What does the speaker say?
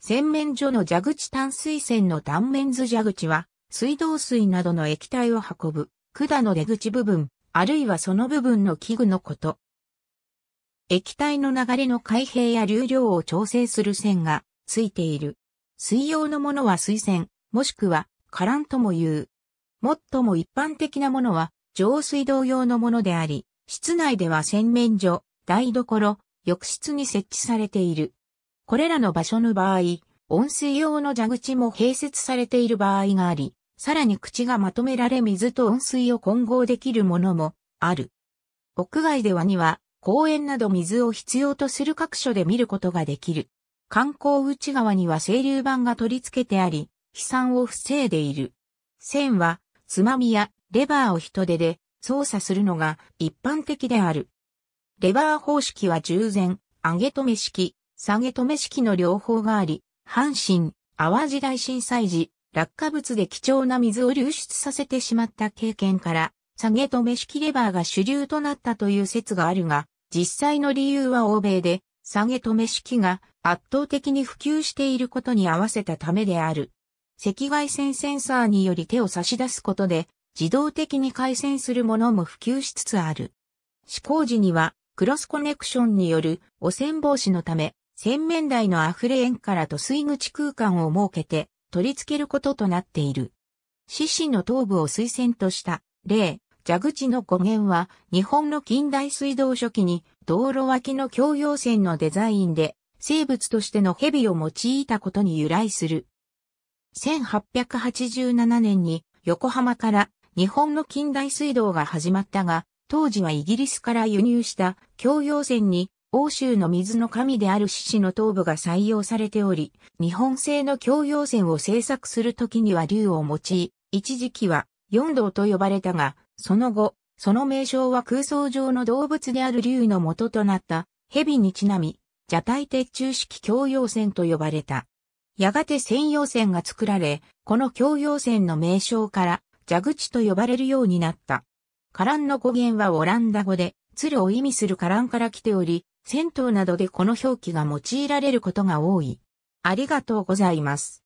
洗面所の蛇口淡水線の断面図蛇口は、水道水などの液体を運ぶ、管の出口部分、あるいはその部分の器具のこと。液体の流れの開閉や流量を調整する線がついている。水用のものは水線、もしくは、カランとも言う。最も一般的なものは、上水道用のものであり、室内では洗面所、台所、浴室に設置されている。これらの場所の場合、温水用の蛇口も併設されている場合があり、さらに口がまとめられ水と温水を混合できるものもある。屋外ではには公園など水を必要とする各所で見ることができる。観光内側には清流板が取り付けてあり、飛散を防いでいる。線はつまみやレバーを人手で操作するのが一般的である。レバー方式は従前、上げ止め式、下げ止め式の両方があり、阪神、淡路大震災時、落下物で貴重な水を流出させてしまった経験から、下げ止め式レバーが主流となったという説があるが、実際の理由は欧米で、下げ止め式が圧倒的に普及していることに合わせたためである。赤外線センサーにより手を差し出すことで、自動的に回線するものも普及しつつある。試行時には、クロスコネクションによる汚染防止のため、洗面台のあふれ縁からと水口空間を設けて取り付けることとなっている。獅子の頭部を水洗とした例、蛇口の語源は日本の近代水道初期に道路脇の共用線のデザインで生物としての蛇を用いたことに由来する。1887年に横浜から日本の近代水道が始まったが、当時はイギリスから輸入した共用線に欧州の水の神である獅子の頭部が採用されており、日本製の教養船を製作するときには竜を用い、一時期は四道と呼ばれたが、その後、その名称は空想上の動物である竜の元となった蛇にちなみ、蛇体鉄柱式教養船と呼ばれた。やがて専用船が作られ、この教養船の名称から蛇口と呼ばれるようになった。カランの語源はオランダ語で、鶴を意味するカランから来ており、銭湯などでこの表記が用いられることが多い。ありがとうございます。